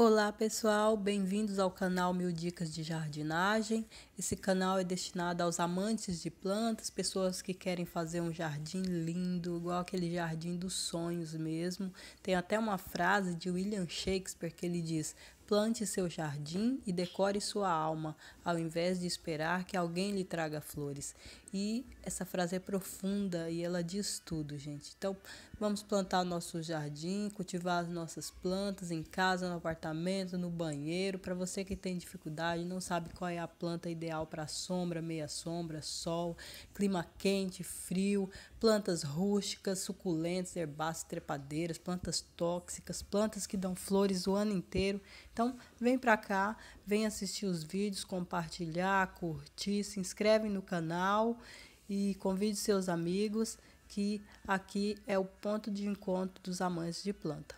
Olá pessoal, bem-vindos ao canal Mil Dicas de Jardinagem. Esse canal é destinado aos amantes de plantas, pessoas que querem fazer um jardim lindo, igual aquele jardim dos sonhos mesmo. Tem até uma frase de William Shakespeare que ele diz: Plante seu jardim e decore sua alma, ao invés de esperar que alguém lhe traga flores. E essa frase é profunda e ela diz tudo, gente. Então, vamos plantar o nosso jardim, cultivar as nossas plantas em casa, no apartamento, no banheiro. Para você que tem dificuldade, não sabe qual é a planta ideal para sombra, meia sombra, sol, clima quente, frio, plantas rústicas, suculentas, herbáceas, trepadeiras, plantas tóxicas, plantas que dão flores o ano inteiro. Então, vem para cá, vem assistir os vídeos, compartilhar, curtir, se inscreve no canal e convide seus amigos que aqui é o ponto de encontro dos amantes de planta.